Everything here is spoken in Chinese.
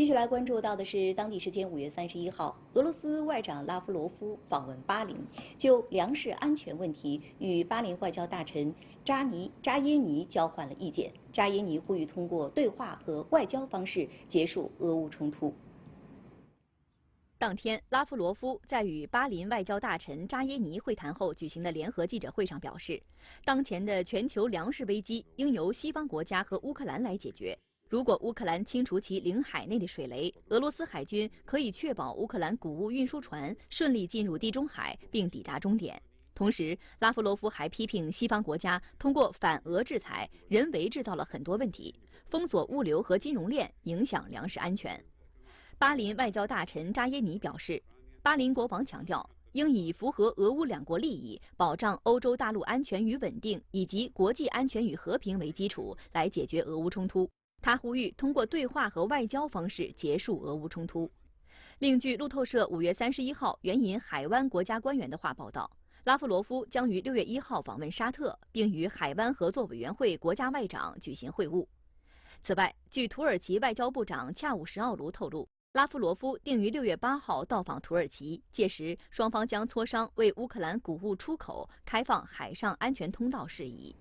继续来关注到的是，当地时间五月三十一号，俄罗斯外长拉夫罗夫访问巴林，就粮食安全问题与巴林外交大臣扎尼扎耶尼交换了意见。扎耶尼呼吁通过对话和外交方式结束俄乌冲突。当天，拉夫罗夫在与巴林外交大臣扎耶尼会谈后举行的联合记者会上表示，当前的全球粮食危机应由西方国家和乌克兰来解决。如果乌克兰清除其领海内的水雷，俄罗斯海军可以确保乌克兰谷物运输船顺利进入地中海并抵达终点。同时，拉夫罗夫还批评西方国家通过反俄制裁，人为制造了很多问题，封锁物流和金融链，影响粮食安全。巴林外交大臣扎耶尼表示，巴林国王强调，应以符合俄乌两国利益、保障欧洲大陆安全与稳定以及国际安全与和平为基础来解决俄乌冲突。他呼吁通过对话和外交方式结束俄乌冲突。另据路透社五月三十一号援引海湾国家官员的话报道，拉夫罗夫将于六月一号访问沙特，并与海湾合作委员会国家外长举行会晤。此外，据土耳其外交部长恰武什奥卢透露，拉夫罗夫定于六月八号到访土耳其，届时双方将磋商为乌克兰谷物出口开放海上安全通道事宜。